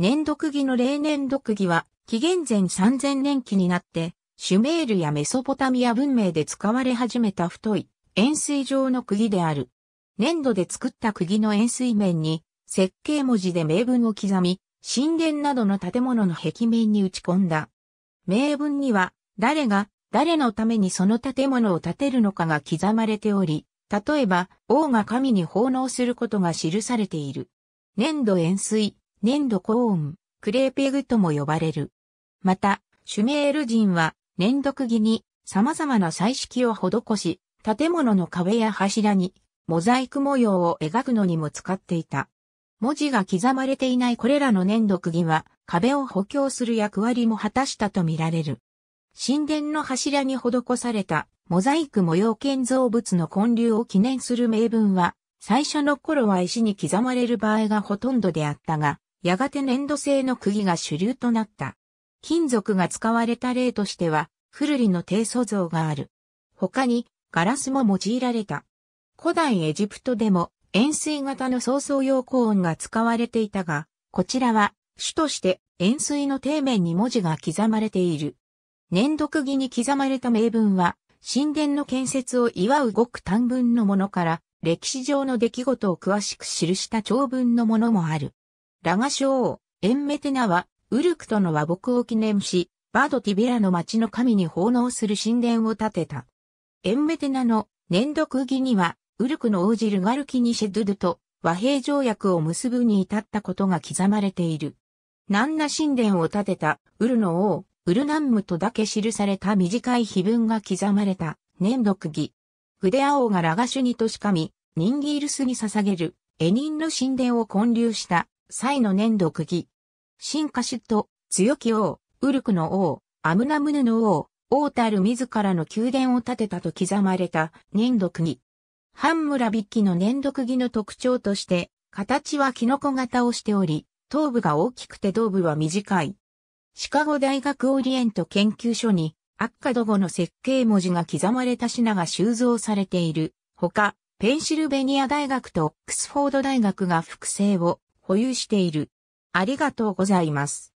年土釘の例年度区は、紀元前3000年期になって、シュメールやメソポタミア文明で使われ始めた太い、円錐状の釘である。粘土で作った釘の円錐面に、設計文字で名文を刻み、神殿などの建物の壁面に打ち込んだ。名文には、誰が、誰のためにその建物を建てるのかが刻まれており、例えば、王が神に奉納することが記されている。粘土円錐、粘土コーン、クレーペグとも呼ばれる。また、シュメール人は粘土釘に様々な彩色を施し、建物の壁や柱にモザイク模様を描くのにも使っていた。文字が刻まれていないこれらの粘土釘は壁を補強する役割も果たしたとみられる。神殿の柱に施されたモザイク模様建造物の建立を記念する名文は最初の頃は石に刻まれる場合がほとんどであったが、やがて粘土製の釘が主流となった。金属が使われた例としては、フルリの低素像がある。他に、ガラスも用いられた。古代エジプトでも、円錐型の創造用コーンが使われていたが、こちらは、主として円錐の底面に文字が刻まれている。粘土釘に刻まれた名文は、神殿の建設を祝うごく短文のものから、歴史上の出来事を詳しく記した長文のものもある。ラガショ王、エンメテナは、ウルクとの和睦を記念し、バードティビラの町の神に奉納する神殿を建てた。エンメテナの年度空には、ウルクの王子ルガルキニシェドゥドゥと和平条約を結ぶに至ったことが刻まれている。ナンナ神殿を建てたウルの王、ウルナンムとだけ記された短い碑文が刻まれた年度空筆青ア王がラガシュニとしかみ、ニンギールスに捧げるエニンの神殿を建立したイの粘土釘。進化シット、強き王、ウルクの王、アムナムヌの王、王たる自らの宮殿を建てたと刻まれた粘土釘。ハンムラビッキの粘土釘の特徴として、形はキノコ型をしており、頭部が大きくて頭部は短い。シカゴ大学オリエント研究所に、アッカド語の設計文字が刻まれた品が収蔵されている。ほか、ペンシルベニア大学とオックスフォード大学が複製を保有している。ありがとうございます。